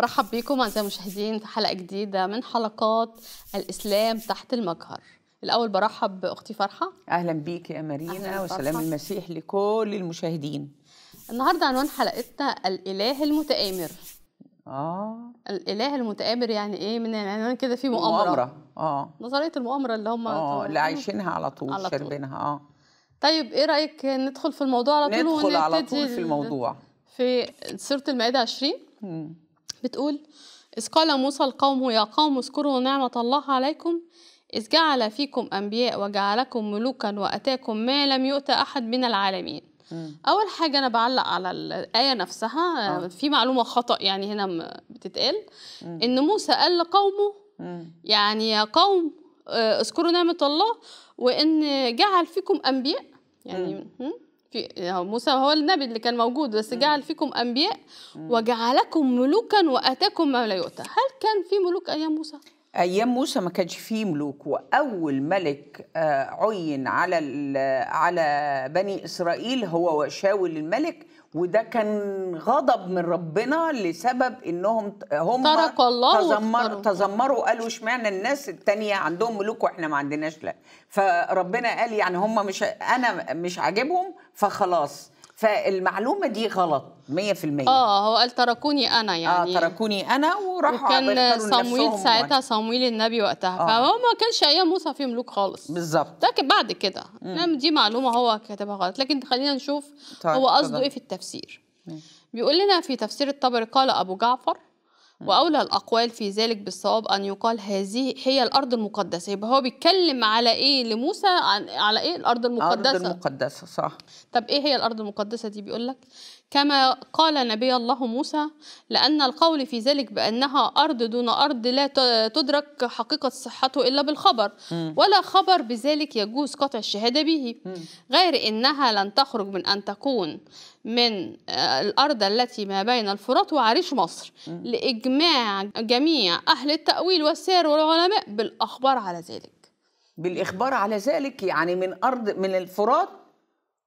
مرحب بيكم أعزائي المشاهدين في حلقة جديدة من حلقات الإسلام تحت المجهر الأول برحب بأختي فرحة أهلا بيك يا مارينا وسلام فرحة. المسيح لكل المشاهدين النهاردة عنوان حلقتنا الإله المتآمر آه الإله المتآمر يعني إيه من العنوان يعني كده في مؤامرة مؤامرة آه نظرية المؤامرة اللي هم آه اللي عايشينها على طول على شاربينها آه طيب إيه رأيك ندخل في الموضوع على طول ندخل على طول في الموضوع في سورة المائدة 20 امم بتقول إذ قال موسى القوم يا قوم اذكروا نعمة الله عليكم إذ جعل فيكم أنبياء وجعلكم ملوكا وأتاكم ما لم يؤت أحد من العالمين أول حاجة أنا بعلق على الآية نفسها آه. في معلومة خطأ يعني هنا بتتقال إن موسى قال لقومه يعني يا قوم آه، اذكروا نعمة الله وإن جعل فيكم أنبياء يعني في موسى هو النبي اللي كان موجود بس جعل فيكم انبياء وجعلكم ملوكا واتاكم ما لا يؤتى هل كان في ملوك ايام موسى ايام موسى ما كانش في ملوك واول ملك آه، عين على على بني اسرائيل هو شاول الملك وده كان غضب من ربنا لسبب انهم هم ترك الله تزمر تذمروا قالوا اشمعنى الناس التانية عندهم ملوك واحنا ما عندناش لا فربنا قال يعني هم مش انا مش عاجبهم فخلاص فالمعلومه دي غلط 100% اه هو قال تركوني انا آه، يعني اه تركوني انا وراحوا وكان صمويل ساعتها صمويل النبي وقتها آه. فهو ما كانش ايام موسى فيه ملوك خالص بالظبط لكن بعد كده مم. نعم، دي معلومه هو كاتبها غلط لكن خلينا نشوف طيب هو قصده ايه في التفسير مم. بيقول لنا في تفسير الطبري قال ابو جعفر واولى الاقوال في ذلك بالصواب ان يقال هذه هي الارض المقدسه يبقى هو بيتكلم على ايه لموسى عن على ايه الارض المقدسه الارض المقدسه صح طب ايه هي الارض المقدسه دي بيقول لك كما قال نبي الله موسى لأن القول في ذلك بأنها أرض دون أرض لا تدرك حقيقة صحته إلا بالخبر ولا خبر بذلك يجوز قطع الشهادة به غير أنها لن تخرج من أن تكون من آه، الأرض التي ما بين الفرات وعريش مصر لإجماع جميع أهل التأويل والسير والعلماء بالأخبار على ذلك بالإخبار على ذلك يعني من أرض من الفرات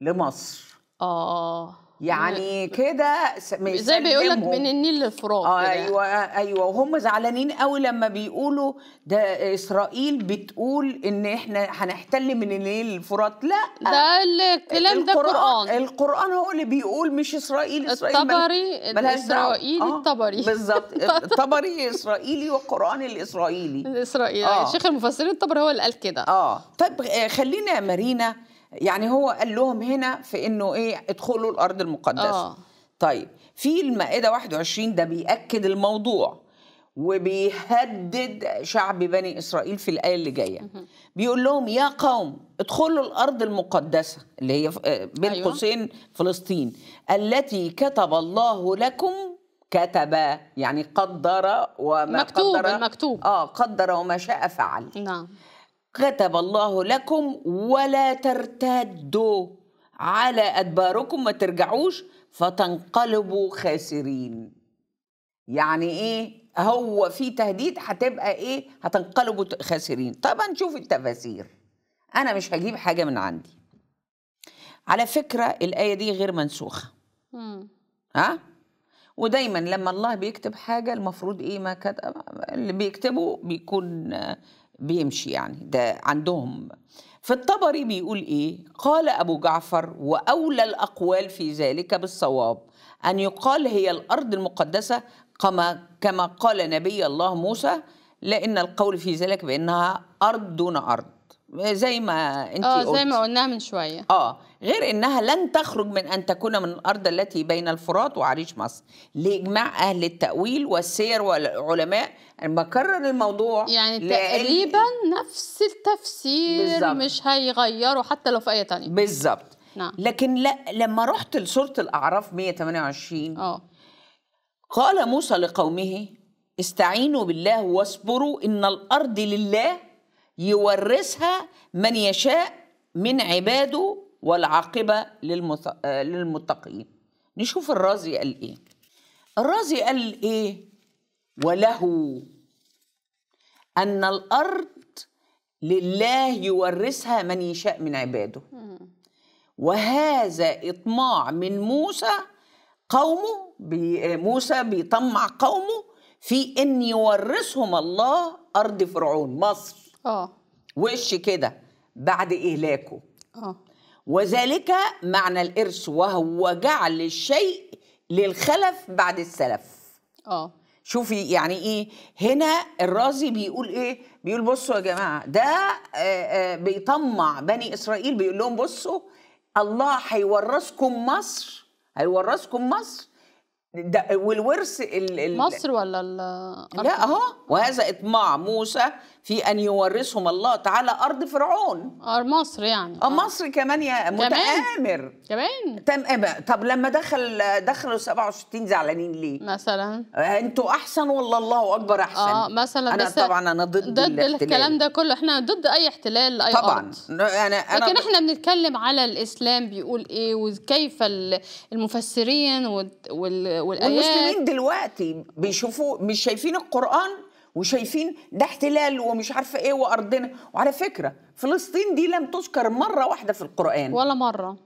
لمصر آه يعني كده زي بيقول لك من النيل للفرات آه ايوه ايوه وهم زعلانين قوي لما بيقولوا ده اسرائيل بتقول ان احنا هنحتل من النيل للفرات لا ده الكلام ده قران القران هو اللي بيقول مش اسرائيل اسرائيل الطبري الاسرائيلي آه الطبري بالظبط الطبري اسرائيلي والقران الاسرائيلي الاسرائيلي آه. آه. شيخ المفسرين الطبري هو اللي قال كده اه طب آه، خلينا يا مارينا يعني هو قال لهم هنا في انه ايه ادخلوا الارض المقدسه آه. طيب في المائده 21 ده بياكد الموضوع وبيهدد شعب بني اسرائيل في الايه اللي جايه بيقول لهم يا قوم ادخلوا الارض المقدسه اللي هي آه، بين أيوة. قوسين فلسطين التي كتب الله لكم كتب يعني قدر وما مكتوب قدر المكتوب اه قدر وما شاء فعل نعم كتب الله لكم ولا ترتدوا على أدباركم ما ترجعوش فتنقلبوا خاسرين يعني ايه هو في تهديد هتبقى ايه هتنقلبوا خاسرين طبعا نشوف التفاسير انا مش هجيب حاجه من عندي على فكره الايه دي غير منسوخه ها ودايما لما الله بيكتب حاجه المفروض ايه ما كتب اللي بيكتبه بيكون بيمشي يعني ده عندهم في الطبري بيقول ايه قال ابو جعفر واولى الاقوال في ذلك بالصواب ان يقال هي الارض المقدسه كما كما قال نبي الله موسى لان القول في ذلك بانها ارض دون ارض زي ما انت اه زي ما قلناها من شويه اه غير انها لن تخرج من ان تكون من الارض التي بين الفرات وعريش مصر لاجماع اهل التاويل والسير والعلماء بكرر الموضوع يعني تقريبا نفس التفسير بالزبط. مش هيغيره حتى لو في اي تانية بالظبط نعم. لكن لا لما رحت لسوره الاعراف 128 اه قال موسى لقومه استعينوا بالله واصبروا ان الارض لله يورثها من يشاء من عباده والعاقبة آه، للمتقين نشوف الرازي قال إيه الرازي قال إيه وله أن الأرض لله يورثها من يشاء من عباده وهذا إطماع من موسى قومه بي آه، موسى بيطمع قومه في أن يورثهم الله أرض فرعون مصر آه. وش كده بعد إهلاكه اه وذلك معنى الإرث وهو جعل الشيء للخلف بعد السلف اه شوفي يعني ايه هنا الرازي بيقول ايه بيقول بصوا يا جماعه ده آه، آه، بيطمع بني اسرائيل بيقول لهم بصوا الله هيورثكم مصر هيورثكم مصر ده والورث ال ال مصر ولا ال لا اهو وهذا اطماع موسى في ان يورثهم الله تعالى ارض فرعون ارض مصر يعني اه مصر كمان يا متآمر كمان تمام طب لما دخل دخلوا 67 زعلانين ليه؟ مثلا انتوا احسن ولا الله اكبر احسن اه مثلا انا طبعا انا ضد ضد الكلام ده كله احنا ضد اي احتلال اي طبعا أرض. انا انا لكن احنا بنتكلم على الاسلام بيقول ايه وكيف المفسرين والايات والمسلمين دلوقتي بيشوفوا مش شايفين القران وشايفين ده احتلال ومش عارفه ايه وارضنا وعلى فكره فلسطين دي لم تذكر مره واحده في القران ولا مره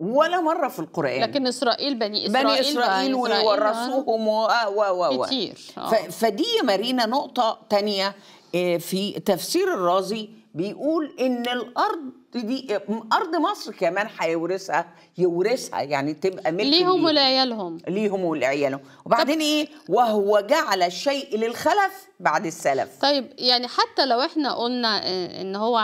ولا مرة في القرآن لكن إسرائيل بني إسرائيل بني إسرائيل, إسرائيل و و و و كتير آه. فدي يا مارينا نقطة تانية آه، في تفسير الرازي بيقول إن الأرض دي ارض مصر كمان هيورثها يورثها يعني تبقى ملك ليهم ولعيالهم ليهم ولعيالهم وبعدين ايه وهو جعل الشيء للخلف بعد السلف طيب يعني حتى لو احنا قلنا آه، ان هو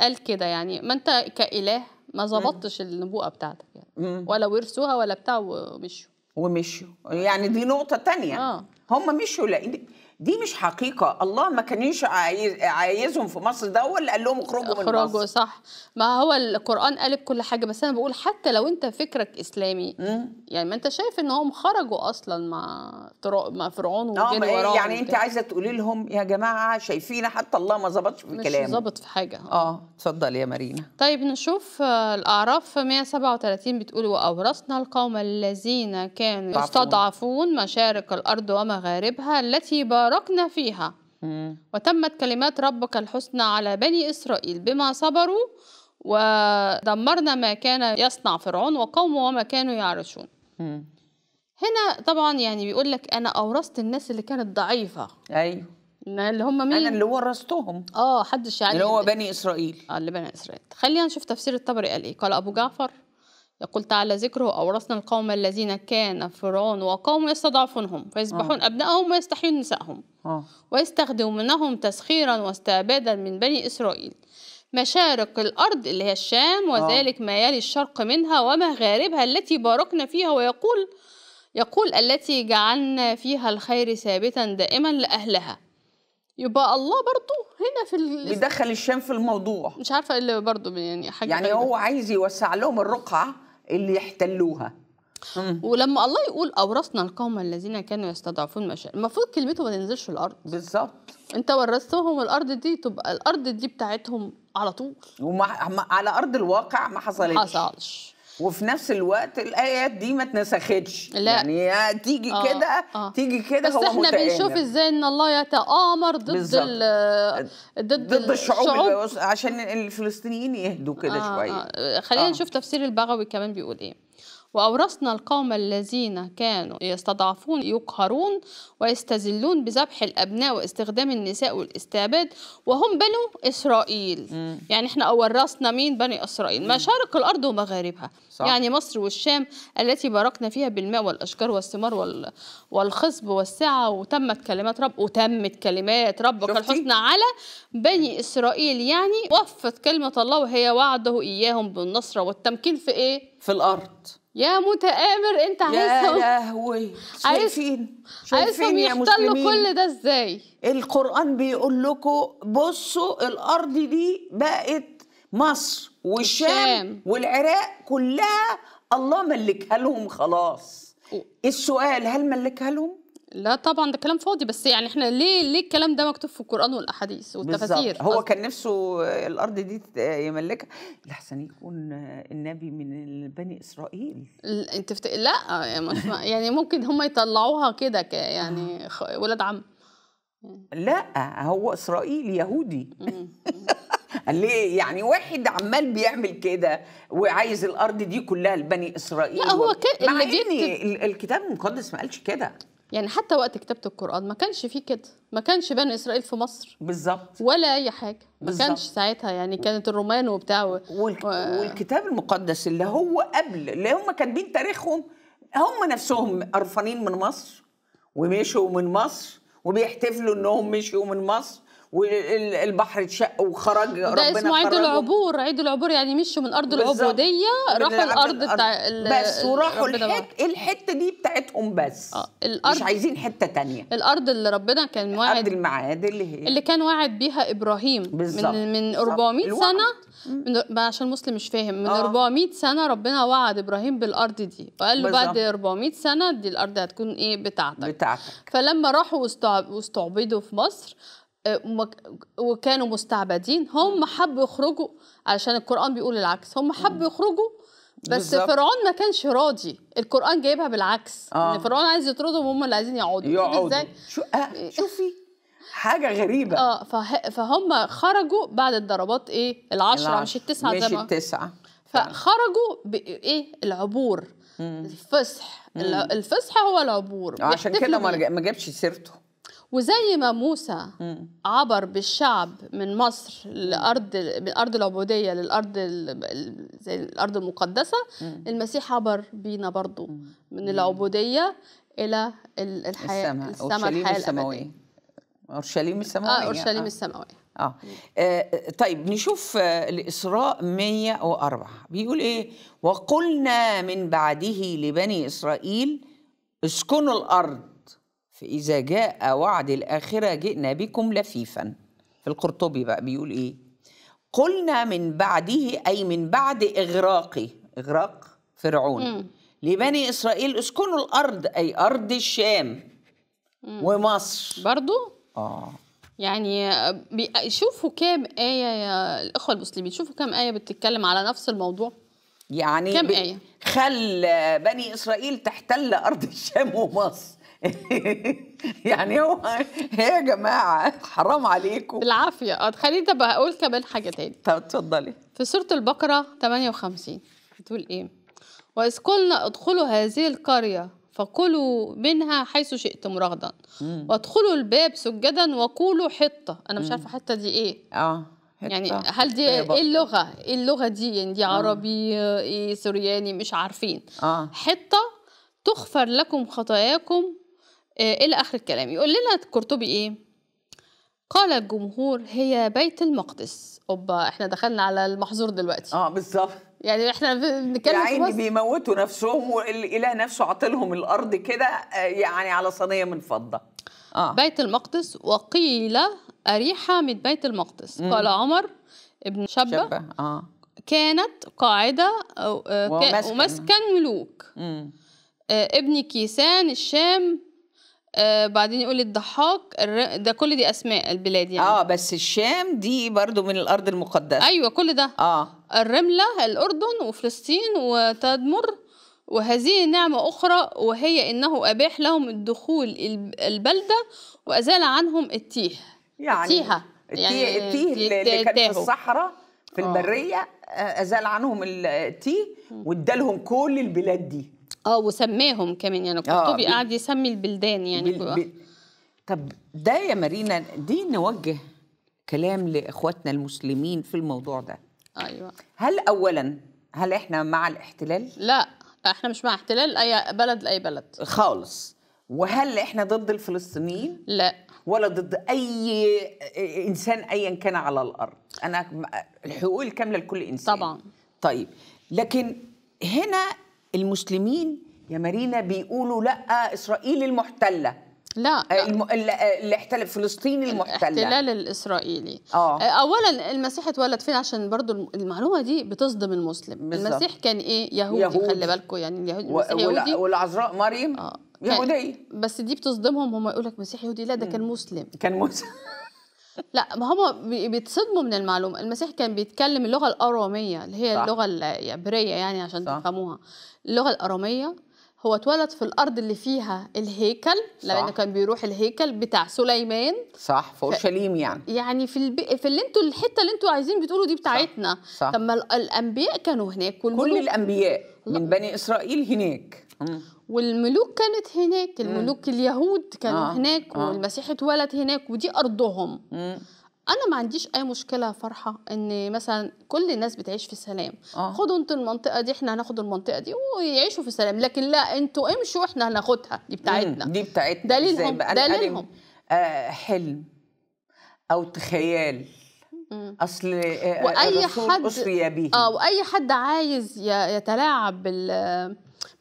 قال كده يعني ما انت كاله ما ظبطتش النبوءه بتاعتك يعني ولا ورثوها ولا بتاع ومشوا ومشوا يعني دي نقطه تانية آه. هم مشوا لان دي مش حقيقة الله ما كانش عايز عايزهم في مصر ده هو اللي قال لهم اخرجوا من مصر اخرجوا صح ما هو القرآن قالب كل حاجة بس أنا بقول حتى لو أنت فكرك إسلامي مم. يعني ما أنت شايف إن هم خرجوا أصلا مع مع فرعون آه، وجن إيه، وراهم يعني أنت عايزة تقولي لهم يا جماعة شايفين حتى الله ما ظبطش في كلامه مش ظبط في حاجة آه. اه اتفضل يا مارينا طيب نشوف آه، الأعراف 137 بتقول وأورثنا القوم الذين كانوا يستضعفون مشارق الأرض ومغاربها التي بار باركنا فيها وتمت كلمات ربك الحسنى على بني إسرائيل بما صبروا ودمرنا ما كان يصنع فرعون وقومه وما كانوا يعرشون هنا طبعا يعني بيقول لك انا اورثت الناس اللي كانت ضعيفه ايوه اللي هم مين انا اللي ورثتهم اه حدش يعني اللي هو بني اسرائيل اه اللي بني اسرائيل خلينا يعني نشوف تفسير الطبري قال ايه قال ابو جعفر يقول تعالى ذكره أورثنا القوم الذين كان فرعون وقوم يستضعفونهم فيسبحون آه. أبنائهم ويستحيون نسائهم آه. ويستخدمونهم تسخيرا واستعبادا من بني إسرائيل مشارق الأرض اللي هي الشام آه. وذلك آه. ما يلي الشرق منها ومغاربها التي باركنا فيها ويقول يقول التي جعلنا فيها الخير ثابتا دائما لأهلها يبقى الله برضو هنا في ال... بيدخل الشام في الموضوع مش عارفه اللي برضو يعني حاجه يعني هو عايز يوسع لهم الرقعه اللي يحتلوها ولما الله يقول اورثنا القوم الذين كانوا يستضعفون مشاعر المفروض كلمته ما تنزلش الارض بالظبط انت ورثتهم الارض دي تبقى الارض دي بتاعتهم على طول وعلى ارض الواقع ما حصلتش ما حصلش وفي نفس الوقت الايات دي ما اتنسختش لا. يعني تيجي آه كده آه. تيجي كده هو بس احنا بنشوف ازاي ان الله يتآمر ضد ضد ضد الشعوب, الشعوب. عشان الفلسطينيين يهدوا كده آه شويه آه. خلينا آه. نشوف تفسير البغوي كمان بيقول ايه وأورثنا القوم الذين كانوا يستضعفون يقهرون ويستذلون بذبح الأبناء واستخدام النساء والاستعباد وهم بنو إسرائيل مم. يعني احنا أورثنا مين بني إسرائيل مشارق الأرض ومغاربها صح. يعني مصر والشام التي باركنا فيها بالماء والأشجار والثمار وال... والخصب والسعة وتمت كلمات رب وتمت كلمات ربك الحسنى على بني إسرائيل يعني وفت كلمة الله وهي وعده إياهم بالنصرة والتمكين في إيه؟ في الأرض يا متآمر انت عايزهم يا لهوي شايفين عايزهم يحتلوا كل ده ازاي القرآن بيقول لكم بصوا الأرض دي بقت مصر والشام الشام. والعراق كلها الله ملكها لهم خلاص السؤال هل ملكها لهم؟ لا طبعا ده كلام فاضي بس يعني احنا ليه ليه الكلام ده مكتوب في القران والاحاديث والتفاسير هو كان نفسه الارض دي يملكها لحسن يكون النبي من بني اسرائيل انت فت... لا يعني ممكن هم يطلعوها كده يعني آه. ولاد عم لا هو اسرائيلي يهودي ليه يعني واحد عمال بيعمل كده وعايز الارض دي كلها لبني اسرائيل لا هو كده مع اللي بيكتب الكتاب المقدس ما قالش كده يعني حتى وقت كتابه القران ما كانش فيه كده ما كانش بني اسرائيل في مصر بالظبط ولا اي حاجه ما بالزبط. كانش ساعتها يعني كانت الرومان وبتاع و... والك... و... والكتاب المقدس اللي هو قبل اللي هم كاتبين تاريخهم هم نفسهم قرفانين من مصر ومشوا من مصر وبيحتفلوا انهم مشوا من مصر والبحر اتشق وخرج ده ربنا اسمه عيد العبور عيد العبور يعني مشوا من ارض العبوديه راحوا الارض بتاع بس وراحوا الحت... الحته دي بتاعتهم بس آه. الارض مش عايزين حته تانية الارض اللي ربنا كان واعد الميعاد اللي هي اللي كان واعد بيها ابراهيم بالزبط. من من 400 الوعد. سنه من... عشان مسلم مش فاهم من آه. 400 سنه ربنا وعد ابراهيم بالارض دي وقال له بعد 400 سنه دي الارض هتكون ايه بتاعتك بتاعتك فلما راحوا واستعبدوا في مصر وكانوا مستعبدين هم حبوا يخرجوا علشان القرآن بيقول العكس هم حبوا يخرجوا بس بالزبط. فرعون ما كانش راضي القرآن جايبها بالعكس آه. ان فرعون عايز يطردهم وهم اللي عايزين يقعدوا يقعدوا ازاي شو آه شوفي حاجه غريبه اه فه... فهم خرجوا بعد الضربات ايه العشرة, مش التسعه مش التسعه فخرجوا بايه العبور مم. الفصح مم. الفصح هو العبور عشان كده ما جابش سيرته وزي ما موسى عبر بالشعب من مصر لارض من ارض العبوديه للارض زي الارض المقدسه المسيح عبر بينا برضو من العبوديه الى الحياه السماء السماويه اورشليم السماويه اه اورشليم آه. السماويه آه. آه طيب نشوف آه الإسراء 104 بيقول إيه وقلنا من بعده لبني إسرائيل اسكنوا الأرض إذا جاء وعد الآخرة جئنا بكم لفيفا في القرطبي بقى بيقول إيه قلنا من بعده أي من بعد إغراقه إغراق فرعون م. لبني إسرائيل اسكنوا الأرض أي أرض الشام م. ومصر برضو؟ آه يعني شوفوا كام آية يا الإخوة المسلمين شوفوا كام آية بتتكلم على نفس الموضوع يعني كام آية؟ خل بني إسرائيل تحتل أرض الشام ومصر يعني هو إيه يا جماعه حرام عليكم بالعافيه اه خليني طب اقول كمان حاجه تاني طب اتفضلي في سوره البقره 58 بتقول ايه واذ قلنا ادخلوا هذه القريه فكلوا منها حيث شئتم رغدا وادخلوا الباب سجدا وقولوا حطه انا مش عارفه حته دي ايه اه يعني هل دي طيب. ايه اللغه ايه اللغه دي يعني دي آه. عربي ايه سورياني مش عارفين آه. حطه تغفر لكم خطاياكم آه، إلى آخر الكلام يقول لنا القرطبي إيه قال الجمهور هي بيت المقدس اوبا احنا دخلنا على المحظور دلوقتي اه بالظبط يعني احنا بنتكلم يا عيني بيموتوا نفسهم والاله نفسه عاطلهم الارض كده آه، يعني على صينيه من فضه اه بيت المقدس وقيل اريحه من بيت المقدس مم. قال عمر ابن شبه, شبه. آه. كانت قاعده آه، ومسكن, ومسكن ملوك مم. ابن كيسان الشام آه بعدين يقول الضحاك الر... ده كل دي اسماء البلاد يعني اه بس الشام دي برضو من الارض المقدسه ايوه كل ده اه الرمله الاردن وفلسطين وتدمر وهذه نعمة أخرى وهي أنه أباح لهم الدخول البلدة وأزال عنهم التيه يعني التيهة يعني التيه اللي كان في الصحراء في آه. البرية آه، أزال عنهم التيه وادالهم كل البلاد دي اه وسماهم كمان يعني القرطبي آه، قاعد يسمي البلدان يعني بي بي... طب ده يا مارينا دي نوجه كلام لاخواتنا المسلمين في الموضوع ده ايوه هل اولا هل احنا مع الاحتلال لا احنا مش مع احتلال اي بلد لاي بلد خالص وهل احنا ضد الفلسطينيين لا ولا ضد اي انسان ايا كان على الارض انا الحقوق الكامله لكل انسان طبعا طيب لكن هنا المسلمين يا مارينا بيقولوا لا اسرائيل المحتله لا آه، اللي آه، احتل فلسطين المحتله الاحتلال الاسرائيلي آه. اه اولا المسيح اتولد فين عشان برضو المعلومه دي بتصدم المسلم بالزبط. المسيح كان ايه يهودي يهود. خلي بالكم يعني اليهود و... يهودي والعذراء مريم يهوديه بس دي بتصدمهم هم يقول لك مسيح يهودي لا ده كان مسلم كان مسلم لا ما هم بيتصدموا من المعلومه المسيح كان بيتكلم اللغه الاراميه اللي هي صح. اللغه العبريه يعني عشان تفهموها اللغه الاراميه هو اتولد في الارض اللي فيها الهيكل لانه كان بيروح الهيكل بتاع سليمان صح في اورشليم يعني يعني في البي... في اللي انتوا الحته اللي انتوا عايزين بتقولوا دي بتاعتنا صح. طب ما الانبياء كانوا هناك كل الانبياء من بني اسرائيل هناك والملوك كانت هناك الملوك مم. اليهود كانوا آه. هناك آه. والمسيح اتولد هناك ودي أرضهم مم. انا ما عنديش اي مشكله فرحه ان مثلا كل الناس بتعيش في سلام آه. خدوا انتوا المنطقه دي احنا هناخد المنطقه دي ويعيشوا في سلام لكن لا انتوا امشوا احنا هناخدها دي بتاعتنا مم. دي بتاعتنا دليلهم دليلهم آه حلم او تخيال اصل آه، واي حد اه واي حد عايز يتلاعب بال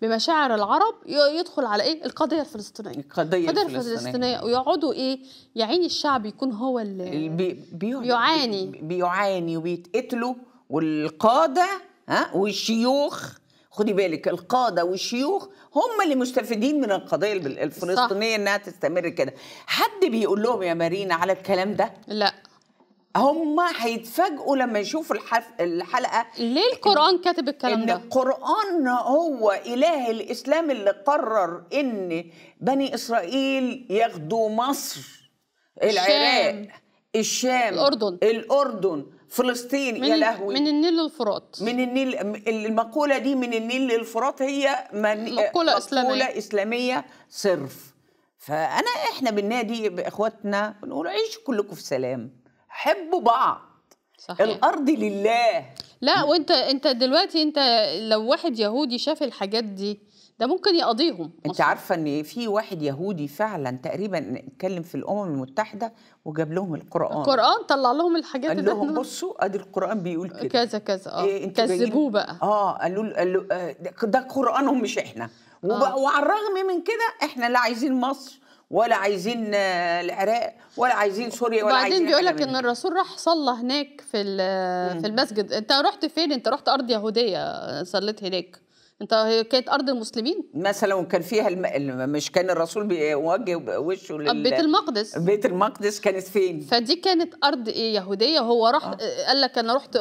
بمشاعر العرب يدخل على ايه القضيه الفلسطينيه القضيه, القضية الفلسطينيه, الفلسطينية ويقعدوا ايه يا عيني الشعب يكون هو اللي بي بيعاني بيعاني وبيتقتلوا والقاده ها والشيوخ خدي بالك القادة والشيوخ هم اللي مستفيدين من القضية الفلسطينية صح. إنها تستمر كده حد بيقول لهم يا مارينا على الكلام ده لا هم هيتفاجئوا لما يشوفوا الحف... الحلقه ليه القران كاتب الكلام ده؟ ان القران هو اله الاسلام اللي قرر ان بني اسرائيل ياخدوا مصر العراق الشام, الشام الاردن الاردن فلسطين من يا لهوي من النيل للفرات من النيل المقوله دي من النيل للفرات هي من مقوله اسلاميه مقوله اسلاميه صرف فانا احنا بالنادي باخواتنا بنقول عيشوا كلكم في سلام حبوا بعض صحيح. الارض لله لا وانت انت دلوقتي انت لو واحد يهودي شاف الحاجات دي ده ممكن يقاضيهم انت عارفه ان في واحد يهودي فعلا تقريبا اتكلم في الامم المتحده وجاب لهم القران القران طلع لهم الحاجات قال لهم ده بصوا ادي القران بيقول كده كذا كذا اه إيه كذبوه بقى اه قالوا له آه، ده قرانهم مش احنا آه. وعلى الرغم من كده احنا لا عايزين مصر ولا عايزين آه، العراق ولا عايزين سوريا ولا عايزين وبعدين بيقول لك ان الرسول راح صلى هناك في في المسجد انت رحت فين انت رحت ارض يهوديه آه، صليت هناك انت هي كانت ارض المسلمين مثلا وكان فيها الم... مش كان الرسول بيوجه وشه لل... بيت المقدس بيت المقدس كانت فين فدي كانت ارض إيه؟ يهوديه هو راح آه. قال لك انا رحت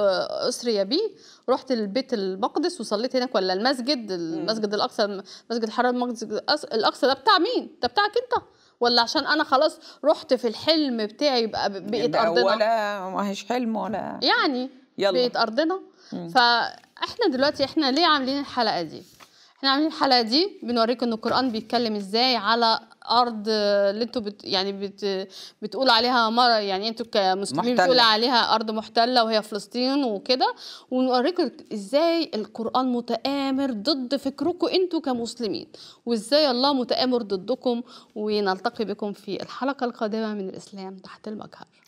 اسري بيه رحت البيت المقدس وصليت هناك ولا المسجد المسجد الاقصى مسجد الحرام المسجد الاقصى ده بتاع مين ده بتاعك انت ولا عشان انا خلاص رحت في الحلم بتاعي يبقى بقيت يعني ارضنا ولا ما هيش حلم ولا يعني يلا. بقيت ارضنا فاحنا دلوقتي احنا ليه عاملين الحلقه دي احنا عاملين الحلقه دي بنوريكم ان القران بيتكلم ازاي على ارض اللي انتوا بت يعني بت بتقول عليها مره يعني انتوا كمسلمين بتقول عليها ارض محتله وهي فلسطين وكده ونوريكم ازاي القران متآمر ضد فكركم انتوا كمسلمين وازاي الله متآمر ضدكم ونلتقي بكم في الحلقه القادمه من الاسلام تحت المجهر